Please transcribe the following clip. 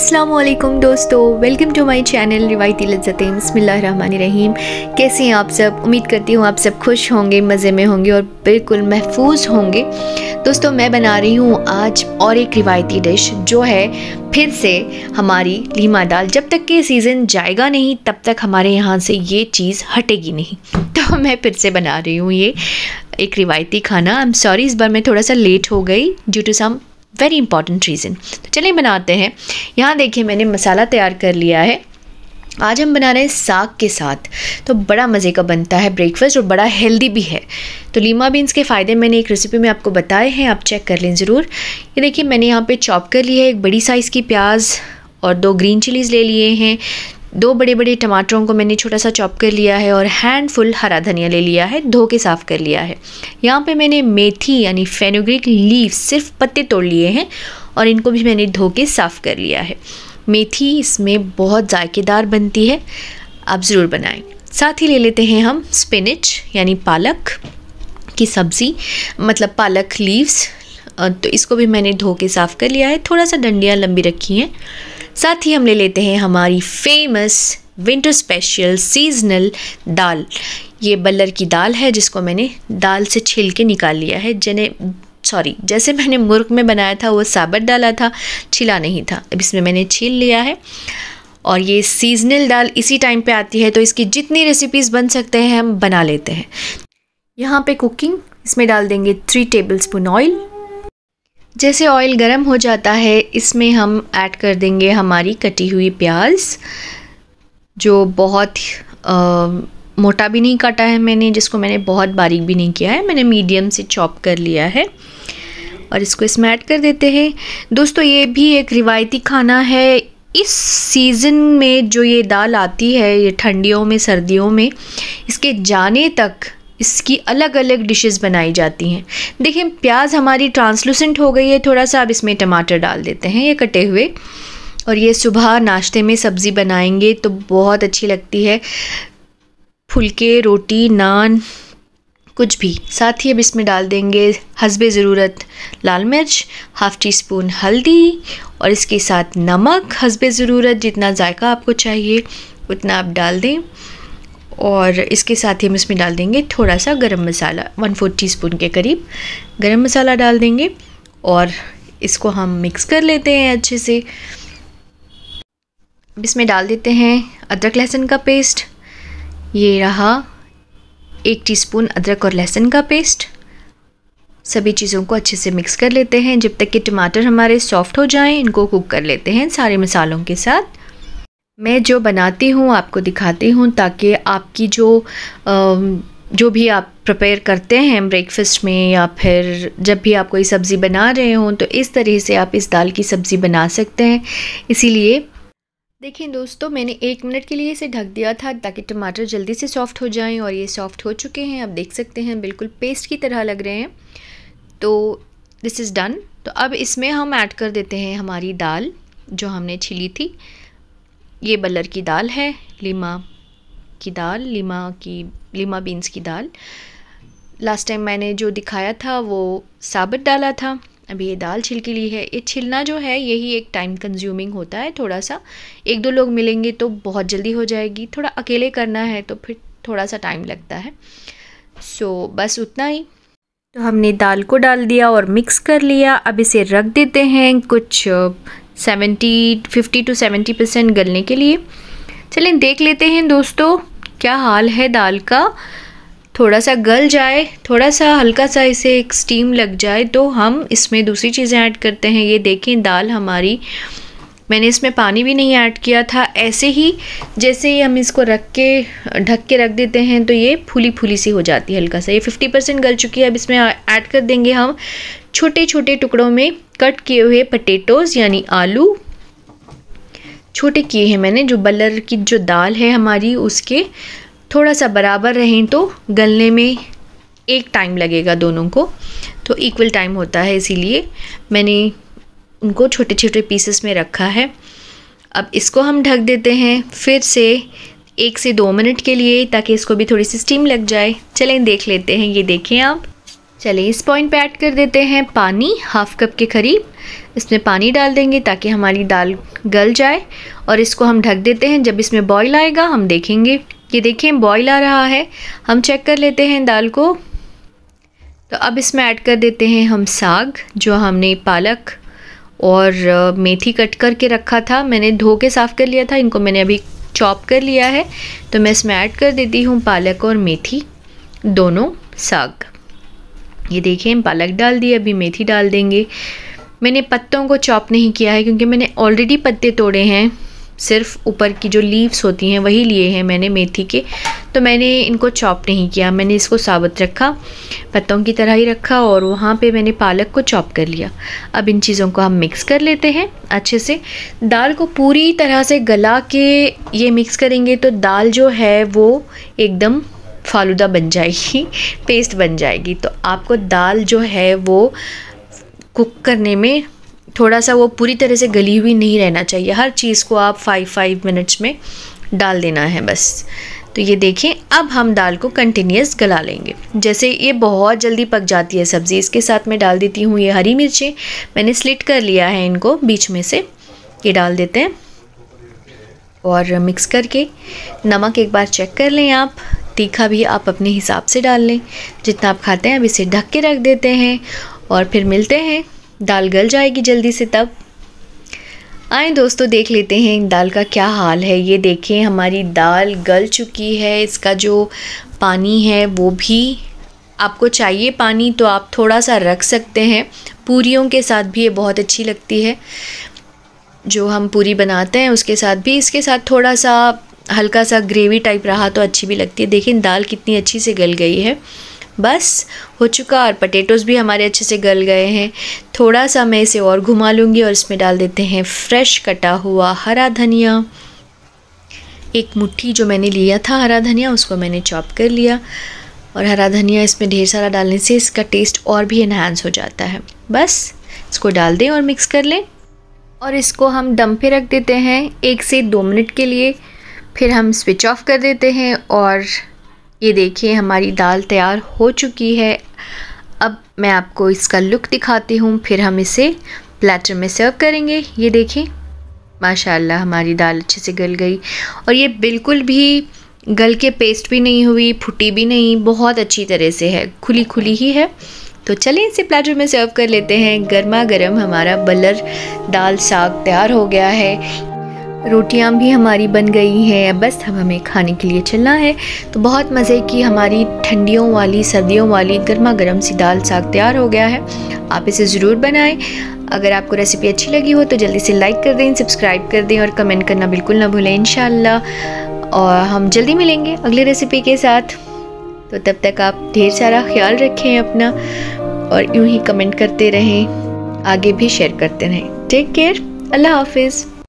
वालेकुम दोस्तों welcome to my channel रिवायती लज्जतें रहीम कैसे हैं आप सब उम्मीद करती हूँ आप सब खुश होंगे मज़े में होंगे और बिल्कुल महफूज होंगे दोस्तों मैं बना रही हूँ आज और एक रिवायती डिश जो है फिर से हमारी लीमा दाल जब तक के सीज़न जाएगा नहीं तब तक हमारे यहाँ से ये चीज़ हटेगी नहीं तो मैं फिर से बना रही हूँ ये एक रिवायती खाना आई एम सॉरी इस बार मैं थोड़ा सा लेट हो गई due to some very important reason तो चलिए बनाते हैं यहाँ देखिए मैंने मसाला तैयार कर लिया है आज हम बना रहे हैं साग के साथ तो बड़ा मज़े का बनता है ब्रेकफास्ट और बड़ा हेल्दी भी है तो लीमा बीन्स के फ़ायदे मैंने एक रेसिपी में आपको बताए हैं आप चेक कर लें ज़रूर ये देखिए मैंने यहाँ पे चॉप कर लिया है एक बड़ी साइज़ की प्याज और दो ग्रीन चिलीज़ ले लिए हैं दो बड़े बड़े टमाटरों को मैंने छोटा सा चॉप कर लिया है और हैंड फुल हरा धनिया ले लिया है धो के साफ़ कर लिया है यहाँ पे मैंने मेथी यानी फेनोग्रिक लीव सिर्फ पत्ते तोड़ लिए हैं और इनको भी मैंने धो के साफ़ कर लिया है मेथी इसमें बहुत ज़ायकेदार बनती है आप ज़रूर बनाएं साथ ही ले लेते हैं हम स्पिनच यानी पालक की सब्ज़ी मतलब पालक लीव्स तो इसको भी मैंने धो के साफ़ कर लिया है थोड़ा सा डंडियाँ लंबी रखी हैं साथ ही हम ले लेते हैं हमारी फेमस विंटर स्पेशल सीजनल दाल ये बल्लर की दाल है जिसको मैंने दाल से छील के निकाल लिया है जने सॉरी जैसे मैंने मुर्ग में बनाया था वो साबत डाला था छिला नहीं था अब इसमें मैंने छील लिया है और ये सीजनल दाल इसी टाइम पे आती है तो इसकी जितनी रेसिपीज़ बन सकते हैं हम बना लेते हैं यहाँ पे कुकिंग इसमें डाल देंगे थ्री टेबल स्पून ऑयल जैसे ऑयल गर्म हो जाता है इसमें हम ऐड कर देंगे हमारी कटी हुई प्याज जो बहुत आ, मोटा भी नहीं काटा है मैंने जिसको मैंने बहुत बारीक भी नहीं किया है मैंने मीडियम से चॉप कर लिया है और इसको इसमें ऐड कर देते हैं दोस्तों ये भी एक रिवायती खाना है इस सीज़न में जो ये दाल आती है ये ठंडियों में सर्दियों में इसके जाने तक इसकी अलग अलग डिशेस बनाई जाती हैं देखिए प्याज हमारी ट्रांसलूसेंट हो गई है थोड़ा सा अब इसमें टमाटर डाल देते हैं ये कटे हुए और ये सुबह नाश्ते में सब्ज़ी बनाएंगे तो बहुत अच्छी लगती है फुलके रोटी नान कुछ भी साथ ही अब इसमें डाल देंगे हसब ज़रूरत लाल मिर्च हाफ़ टी स्पून हल्दी और इसके साथ नमक हसब ज़रूरत जितना जायका आपको चाहिए उतना आप डाल दें और इसके साथ ही हम इसमें डाल देंगे थोड़ा सा गरम मसाला वन फोर टी के करीब गरम मसाला डाल देंगे और इसको हम मिक्स कर लेते हैं अच्छे से अब इसमें डाल देते हैं अदरक लहसुन का पेस्ट ये रहा एक टीस्पून अदरक और लहसुन का पेस्ट सभी चीज़ों को अच्छे से मिक्स कर लेते हैं जब तक कि टमाटर हमारे सॉफ्ट हो जाएं इनको कुक कर लेते हैं सारे मसालों के साथ मैं जो बनाती हूँ आपको दिखाती हूँ ताकि आपकी जो जो भी आप प्रपेयर करते हैं ब्रेकफास्ट में या फिर जब भी आप कोई सब्ज़ी बना रहे हों तो इस तरह से आप इस दाल की सब्ज़ी बना सकते हैं इसीलिए देखिए दोस्तों मैंने एक मिनट के लिए इसे ढक दिया था ताकि टमाटर जल्दी से सॉफ़्ट हो जाएं और ये सॉफ़्ट हो चुके हैं आप देख सकते हैं बिल्कुल पेस्ट की तरह लग रहे हैं तो दिस इज़ डन तो अब इसमें हम ऐड कर देते हैं हमारी दाल जो हमने छिली थी ये बलर की दाल है लीमा की दाल लीमा की लीमा बीन्स की दाल लास्ट टाइम मैंने जो दिखाया था वो साबित डाला था अभी ये दाल छिलकी ली है ये छिलना जो है यही एक टाइम कंज्यूमिंग होता है थोड़ा सा एक दो लोग मिलेंगे तो बहुत जल्दी हो जाएगी थोड़ा अकेले करना है तो फिर थोड़ा सा टाइम लगता है सो so, बस उतना ही तो हमने दाल को डाल दिया और मिक्स कर लिया अब इसे रख देते हैं कुछ seventy fifty to seventy percent गलने के लिए चलिए देख लेते हैं दोस्तों क्या हाल है दाल का थोड़ा सा गल जाए थोड़ा सा हल्का सा इसे एक स्टीम लग जाए तो हम इसमें दूसरी चीज़ें ऐड करते हैं ये देखें दाल हमारी मैंने इसमें पानी भी नहीं ऐड किया था ऐसे ही जैसे ही हम इसको रख के ढक के रख देते हैं तो ये फूली फूली सी हो जाती है हल्का सा ये 50 परसेंट गल चुकी है अब इसमें ऐड कर देंगे हम छोटे छोटे टुकड़ों में कट किए हुए पटेटोज़ यानी आलू छोटे किए हैं मैंने जो बलर की जो दाल है हमारी उसके थोड़ा सा बराबर रहें तो गलने में एक टाइम लगेगा दोनों को तो इक्वल टाइम होता है इसीलिए मैंने उनको छोटे छोटे पीसेस में रखा है अब इसको हम ढक देते हैं फिर से एक से दो मिनट के लिए ताकि इसको भी थोड़ी सी स्टीम लग जाए चलें देख लेते हैं ये देखें आप चलिए इस पॉइंट पे ऐड कर देते हैं पानी हाफ कप के करीब इसमें पानी डाल देंगे ताकि हमारी दाल गल जाए और इसको हम ढक देते हैं जब इसमें बॉईल आएगा हम देखेंगे ये देखें बॉईल आ रहा है हम चेक कर लेते हैं दाल को तो अब इसमें ऐड कर देते हैं हम साग जो हमने पालक और मेथी कट करके रखा था मैंने धो के साफ़ कर लिया था इनको मैंने अभी चॉप कर लिया है तो मैं इसमें ऐड कर देती हूँ पालक और मेथी दोनों साग ये देखिए हम पालक डाल दिए अभी मेथी डाल देंगे मैंने पत्तों को चॉप नहीं किया है क्योंकि मैंने ऑलरेडी पत्ते तोड़े हैं सिर्फ ऊपर की जो लीव्स होती हैं वही लिए हैं मैंने मेथी के तो मैंने इनको चॉप नहीं किया मैंने इसको साबुत रखा पत्तों की तरह ही रखा और वहाँ पे मैंने पालक को चॉप कर लिया अब इन चीज़ों को हम मिक्स कर लेते हैं अच्छे से दाल को पूरी तरह से गला के ये मिक्स करेंगे तो दाल जो है वो एकदम फालूदा बन जाएगी पेस्ट बन जाएगी तो आपको दाल जो है वो कुक करने में थोड़ा सा वो पूरी तरह से गली हुई नहीं रहना चाहिए हर चीज़ को आप फाइव फाइव मिनट्स में डाल देना है बस तो ये देखें अब हम दाल को कंटिन्यूस गला लेंगे जैसे ये बहुत जल्दी पक जाती है सब्ज़ी इसके साथ मैं डाल देती हूँ ये हरी मिर्चें मैंने स्लिट कर लिया है इनको बीच में से ये डाल देते हैं और मिक्स करके नमक एक बार चेक कर लें आप तीखा भी आप अपने हिसाब से डाल लें जितना आप खाते हैं अब इसे ढक के रख देते हैं और फिर मिलते हैं दाल गल जाएगी जल्दी से तब आए दोस्तों देख लेते हैं दाल का क्या हाल है ये देखें हमारी दाल गल चुकी है इसका जो पानी है वो भी आपको चाहिए पानी तो आप थोड़ा सा रख सकते हैं पूरियों के साथ भी ये बहुत अच्छी लगती है जो हम पूरी बनाते हैं उसके साथ भी इसके साथ थोड़ा सा हल्का सा ग्रेवी टाइप रहा तो अच्छी भी लगती है देखिए दाल कितनी अच्छी से गल गई है बस हो चुका और पटेटोज़ भी हमारे अच्छे से गल गए हैं थोड़ा सा मैं इसे और घुमा लूँगी और इसमें डाल देते हैं फ्रेश कटा हुआ हरा धनिया एक मुट्ठी जो मैंने लिया था हरा धनिया उसको मैंने चॉप कर लिया और हरा धनिया इसमें ढेर सारा डालने से इसका टेस्ट और भी इन्हांस हो जाता है बस इसको डाल दें और मिक्स कर लें और इसको हम दम पे रख देते हैं एक से दो मिनट के लिए फिर हम स्विच ऑफ कर देते हैं और ये देखिए हमारी दाल तैयार हो चुकी है अब मैं आपको इसका लुक दिखाती हूँ फिर हम इसे प्लेटर में सर्व करेंगे ये देखिए माशाल्लाह हमारी दाल अच्छे से गल गई और ये बिल्कुल भी गल के पेस्ट भी नहीं हुई फुटी भी नहीं बहुत अच्छी तरह से है खुली खुली ही है तो चलें इसे प्लेटर में सर्व कर लेते हैं गर्मा गर्म हमारा बलर दाल साग तैयार हो गया है रोटियां भी हमारी बन गई हैं बस अब हमें खाने के लिए चलना है तो बहुत मज़े की हमारी ठंडियों वाली सर्दियों वाली गर्मा गर्म सी दाल साग तैयार हो गया है आप इसे ज़रूर बनाएं अगर आपको रेसिपी अच्छी लगी हो तो जल्दी से लाइक कर दें सब्सक्राइब कर दें और कमेंट करना बिल्कुल ना भूलें इन और हम जल्दी मिलेंगे अगली रेसिपी के साथ तो तब तक आप ढेर सारा ख्याल रखें अपना और यूं ही कमेंट करते रहें आगे भी शेयर करते रहें टेक केयर अल्लाह हाफिज़